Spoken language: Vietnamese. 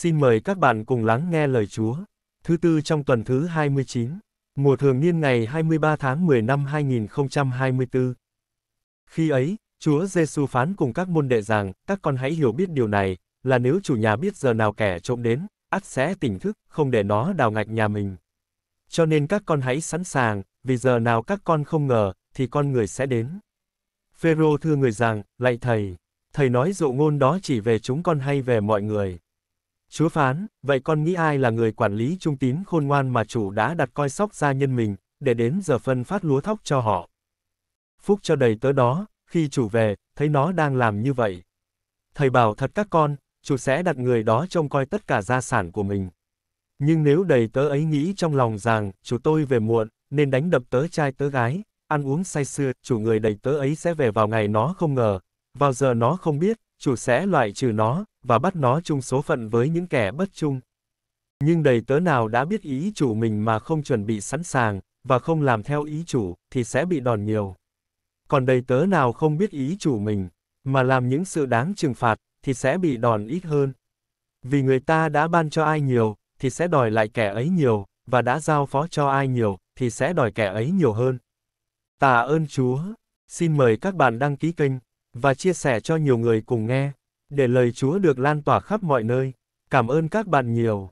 Xin mời các bạn cùng lắng nghe lời Chúa. Thứ tư trong tuần thứ 29, mùa thường niên ngày 23 tháng 10 năm 2024. Khi ấy, Chúa Giêsu phán cùng các môn đệ rằng, các con hãy hiểu biết điều này, là nếu chủ nhà biết giờ nào kẻ trộm đến, ắt sẽ tỉnh thức, không để nó đào ngạch nhà mình. Cho nên các con hãy sẵn sàng, vì giờ nào các con không ngờ, thì con người sẽ đến. Phêrô thưa người rằng, lạy thầy, thầy nói dụ ngôn đó chỉ về chúng con hay về mọi người? Chúa phán, vậy con nghĩ ai là người quản lý trung tín khôn ngoan mà chủ đã đặt coi sóc gia nhân mình, để đến giờ phân phát lúa thóc cho họ. Phúc cho đầy tớ đó, khi chủ về, thấy nó đang làm như vậy. Thầy bảo thật các con, chủ sẽ đặt người đó trông coi tất cả gia sản của mình. Nhưng nếu đầy tớ ấy nghĩ trong lòng rằng, chủ tôi về muộn, nên đánh đập tớ trai tớ gái, ăn uống say sưa, chủ người đầy tớ ấy sẽ về vào ngày nó không ngờ, vào giờ nó không biết, chủ sẽ loại trừ nó, và bắt nó chung số phận với những kẻ bất chung. Nhưng đầy tớ nào đã biết ý chủ mình mà không chuẩn bị sẵn sàng, và không làm theo ý chủ, thì sẽ bị đòn nhiều. Còn đầy tớ nào không biết ý chủ mình, mà làm những sự đáng trừng phạt, thì sẽ bị đòn ít hơn. Vì người ta đã ban cho ai nhiều, thì sẽ đòi lại kẻ ấy nhiều, và đã giao phó cho ai nhiều, thì sẽ đòi kẻ ấy nhiều hơn. Tạ ơn Chúa. Xin mời các bạn đăng ký kênh và chia sẻ cho nhiều người cùng nghe, để lời Chúa được lan tỏa khắp mọi nơi. Cảm ơn các bạn nhiều.